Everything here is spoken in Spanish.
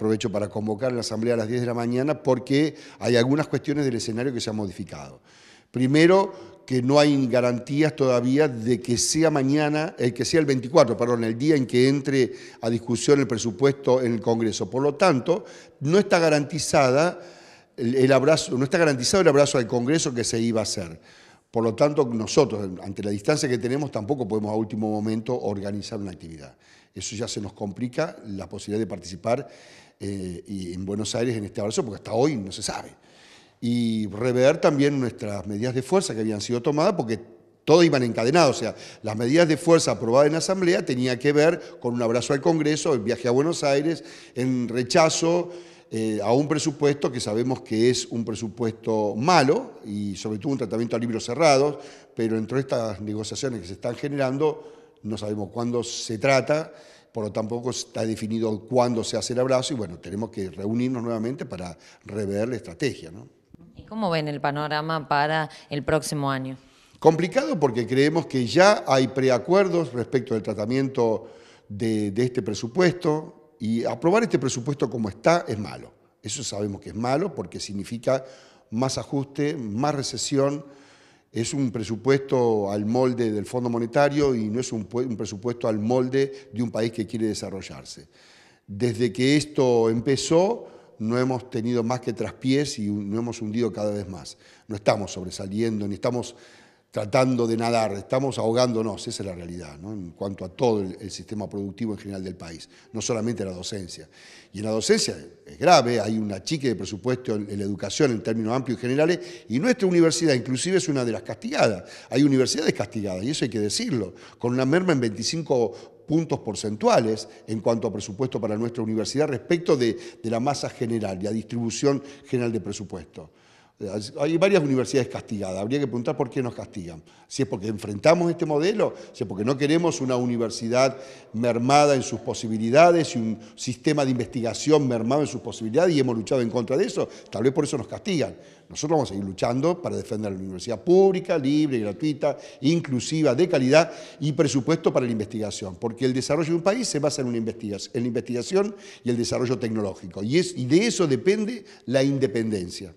Aprovecho para convocar la Asamblea a las 10 de la mañana porque hay algunas cuestiones del escenario que se han modificado. Primero, que no hay garantías todavía de que sea mañana, eh, que sea el 24, perdón, el día en que entre a discusión el presupuesto en el Congreso. Por lo tanto, no está garantizada no está garantizado el abrazo al Congreso que se iba a hacer. Por lo tanto, nosotros, ante la distancia que tenemos, tampoco podemos a último momento organizar una actividad eso ya se nos complica la posibilidad de participar eh, en Buenos Aires en este abrazo, porque hasta hoy no se sabe. Y rever también nuestras medidas de fuerza que habían sido tomadas, porque todo iban encadenado, o sea, las medidas de fuerza aprobadas en la Asamblea tenía que ver con un abrazo al Congreso, el viaje a Buenos Aires, en rechazo eh, a un presupuesto que sabemos que es un presupuesto malo y sobre todo un tratamiento a libros cerrados, pero entre estas negociaciones que se están generando no sabemos cuándo se trata, por lo tampoco está definido cuándo se hace el abrazo y bueno, tenemos que reunirnos nuevamente para rever la estrategia. ¿Y cómo ven el panorama para el próximo año? Complicado porque creemos que ya hay preacuerdos respecto del tratamiento de, de este presupuesto y aprobar este presupuesto como está es malo. Eso sabemos que es malo porque significa más ajuste, más recesión, es un presupuesto al molde del Fondo Monetario y no es un, presupuesto al molde de un país que quiere desarrollarse. Desde que esto empezó, no hemos tenido más que traspiés y no hemos hundido cada vez más. No estamos sobresaliendo, ni estamos tratando de nadar, estamos ahogándonos, esa es la realidad, en cuanto a todo el, sistema productivo en general del país, no solamente la docencia. Y en la docencia es grave, hay una chique de presupuesto en, la educación en términos amplios y generales, y nuestra universidad inclusive es una de las castigadas. Hay universidades castigadas, y eso hay que decirlo, con una merma en 25 puntos porcentuales en cuanto a presupuesto para nuestra universidad respecto de, de la masa general, de la distribución general de presupuesto. Eh, hay varias universidades castigadas, habría que preguntar por qué nos castigan. Si es porque enfrentamos este modelo, si es porque no queremos una universidad mermada en sus posibilidades y un sistema de investigación mermado en sus posibilidades y hemos luchado en contra de eso, tal vez por eso nos castigan. Nosotros vamos a seguir luchando para defender la universidad pública, libre, gratuita, inclusiva, de calidad y presupuesto para la investigación, porque el desarrollo de un país se basa en, la investigación y el desarrollo tecnológico y de eso depende la independencia.